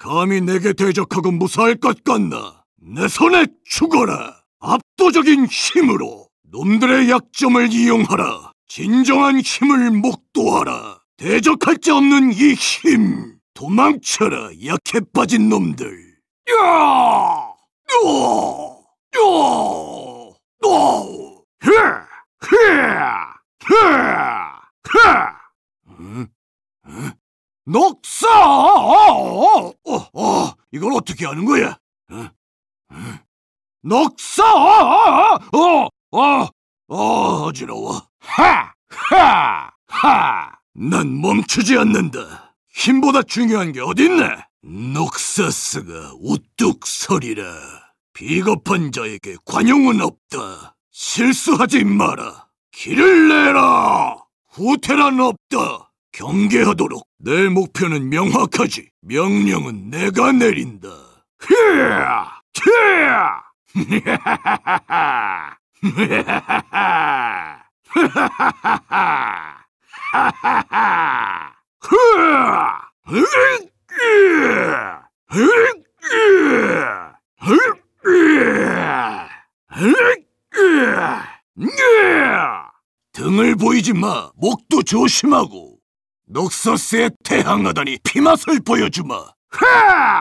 감히 내게 대적하고 무사할 것 같나? 내 손에 죽어라! 압도적인 힘으로 놈들의 약점을 이용하라! 진정한 힘을 목도하라! 대적할 자 없는 이 힘! 도망쳐라, 약해 빠진 놈들! 야! 야! 야! 노! 헤! 헤! 헤! 헤! 녹사! 어, 어, 이걸 어떻게 하는 거야? 어? 어? 녹사! 어, 어, 어, 어지러워. 하! 하! 하! 난 멈추지 않는다. 힘보다 중요한 게어딨네 녹사스가 우뚝 서리라. 비겁한 자에게 관용은 없다. 실수하지 마라. 길을 내라. 후퇴란 없다. 경계하도록. 내 목표는 명확하지. 명령은 내가 내린다. 히야! 히야! 등을 보이지 마. 목도 조심하고. 녹서스의 태항하다니 피맛을 보여주마! 하!